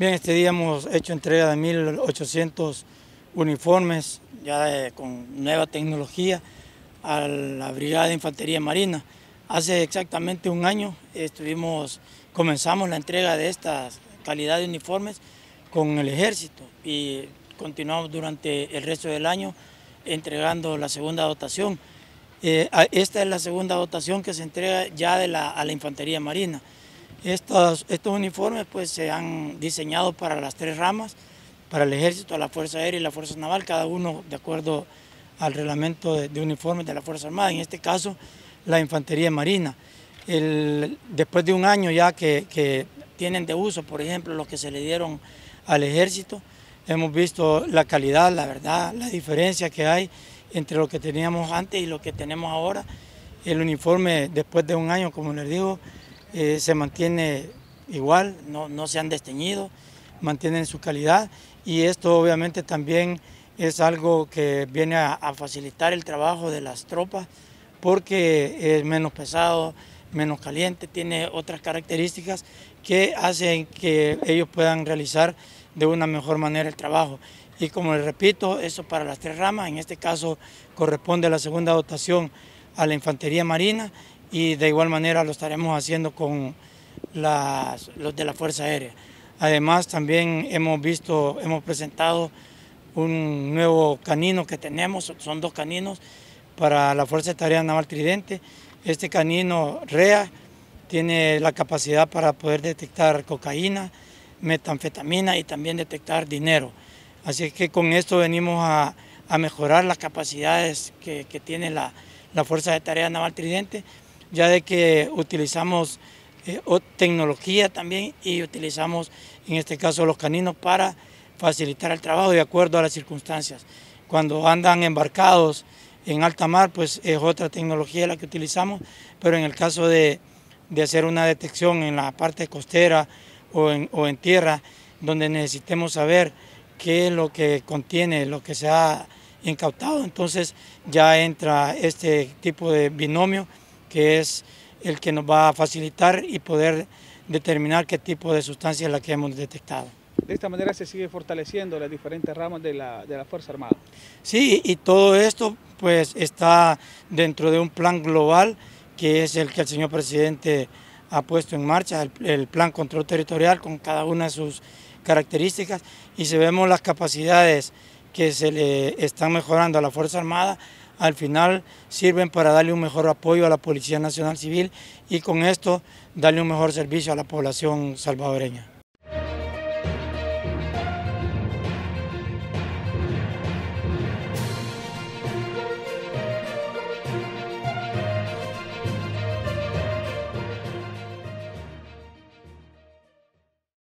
Bien, este día hemos hecho entrega de 1.800 uniformes, ya eh, con nueva tecnología, a la Brigada de Infantería Marina. Hace exactamente un año estuvimos, comenzamos la entrega de esta calidad de uniformes con el Ejército y continuamos durante el resto del año entregando la segunda dotación. Eh, esta es la segunda dotación que se entrega ya a la Infantería Marina. Estos, estos uniformes pues, se han diseñado para las tres ramas, para el Ejército, la Fuerza Aérea y la Fuerza Naval, cada uno de acuerdo al reglamento de, uniformes de la Fuerza Armada, en este caso la Infantería Marina. después de un año ya que, que tienen de uso, por ejemplo, los que se le dieron al Ejército, hemos visto la calidad, la verdad, la diferencia que hay entre lo que teníamos antes y lo que tenemos ahora. El uniforme, después de un año, como les digo, eh, se mantiene igual, no, no se han desteñido, mantienen su calidad y esto obviamente también es algo que viene a, a facilitar el trabajo de las tropas porque es menos pesado, menos caliente, tiene otras características que hacen que ellos puedan realizar de una mejor manera el trabajo. Y como les repito, eso para las tres ramas, en este caso corresponde a la segunda dotación a la Infantería Marina y de igual manera lo estaremos haciendo con los de la Fuerza Aérea. Además también hemos visto, hemos presentado un nuevo canino que tenemos, son dos caninos para la Fuerza de Tarea Naval Tridente. Este canino REA tiene la capacidad para poder detectar cocaína, metanfetamina y también detectar dinero. Así que con esto venimos a, mejorar las capacidades... que, tiene la Fuerza de Tarea Naval Tridente ya de que utilizamos eh, tecnología también y utilizamos en este caso los caninos para facilitar el trabajo de acuerdo a las circunstancias. Cuando andan embarcados en alta mar, pues es otra tecnología la que utilizamos, pero en el caso de, hacer una detección en la parte costera o en, o en tierra, donde necesitemos saber qué es lo que contiene, lo que se ha incautado, entonces ya entra este tipo de binomio que es el que nos va a facilitar y poder determinar qué tipo de sustancia es la que hemos detectado. De esta manera se sigue fortaleciendo las diferentes ramas de la, Fuerza Armada. Sí, y todo esto pues está dentro de un plan global que es el que el señor presidente ha puesto en marcha, el, el plan control territorial con cada una de sus características y si vemos las capacidades que se le están mejorando a la Fuerza Armada, al final sirven para darle un mejor apoyo a la Policía Nacional Civil y con esto darle un mejor servicio a la población salvadoreña.